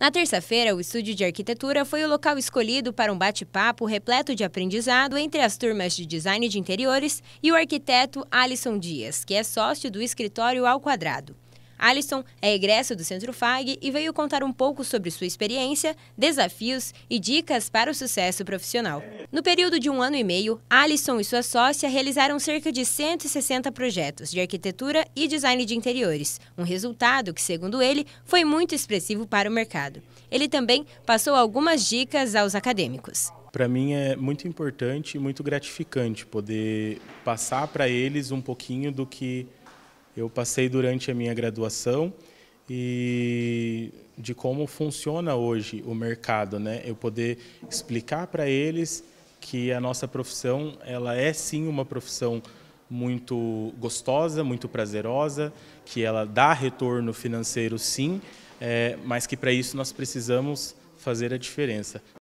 Na terça-feira, o estúdio de arquitetura foi o local escolhido para um bate-papo repleto de aprendizado entre as turmas de design de interiores e o arquiteto Alisson Dias, que é sócio do escritório Ao Quadrado. Alisson é egresso do Centro FAG e veio contar um pouco sobre sua experiência, desafios e dicas para o sucesso profissional. No período de um ano e meio, Alisson e sua sócia realizaram cerca de 160 projetos de arquitetura e design de interiores, um resultado que, segundo ele, foi muito expressivo para o mercado. Ele também passou algumas dicas aos acadêmicos. Para mim é muito importante e muito gratificante poder passar para eles um pouquinho do que eu passei durante a minha graduação e de como funciona hoje o mercado, né? Eu poder explicar para eles que a nossa profissão, ela é sim uma profissão muito gostosa, muito prazerosa, que ela dá retorno financeiro sim, é, mas que para isso nós precisamos fazer a diferença.